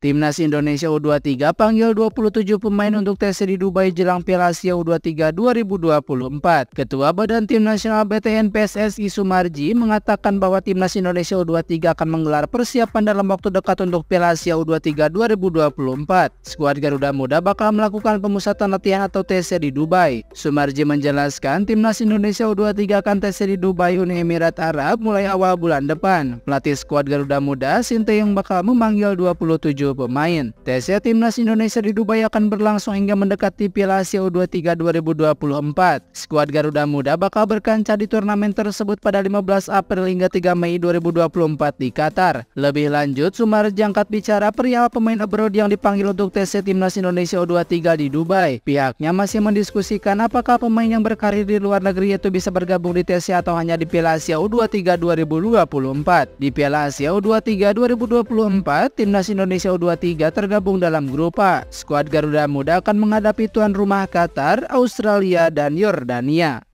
Timnas Indonesia U23 panggil 27 pemain untuk tes di Dubai jelang Piala Asia U23 2024. Ketua Badan Tim Nasional BTN PSSI Sumarji mengatakan bahwa Timnas Indonesia U23 akan menggelar persiapan dalam waktu dekat untuk Piala Asia U23 2024. Skuad Garuda Muda bakal melakukan pemusatan latihan atau tes di Dubai. Sumarji menjelaskan Timnas Indonesia U23 akan tes di Dubai Uni Emirat Arab mulai awal bulan depan. Pelatih skuad Garuda Muda Sinteyong bakal memanggil 27 7 pemain. tes Timnas Indonesia di Dubai akan berlangsung hingga mendekati Piala Asia U23 2024. Skuad Garuda Muda bakal berkancah di turnamen tersebut pada 15 April hingga 3 Mei 2024 di Qatar. Lebih lanjut, Sumar jangkat bicara perihal pemain abroad yang dipanggil untuk tes Timnas Indonesia U23 di Dubai. Pihaknya masih mendiskusikan apakah pemain yang berkarir di luar negeri itu bisa bergabung di tes atau hanya di Piala Asia U23 2024. Di Piala Asia U23 2024, Timnas Indonesia U23 2023 tergabung dalam grup A. Skuad Garuda Muda akan menghadapi tuan rumah Qatar, Australia, dan Yordania.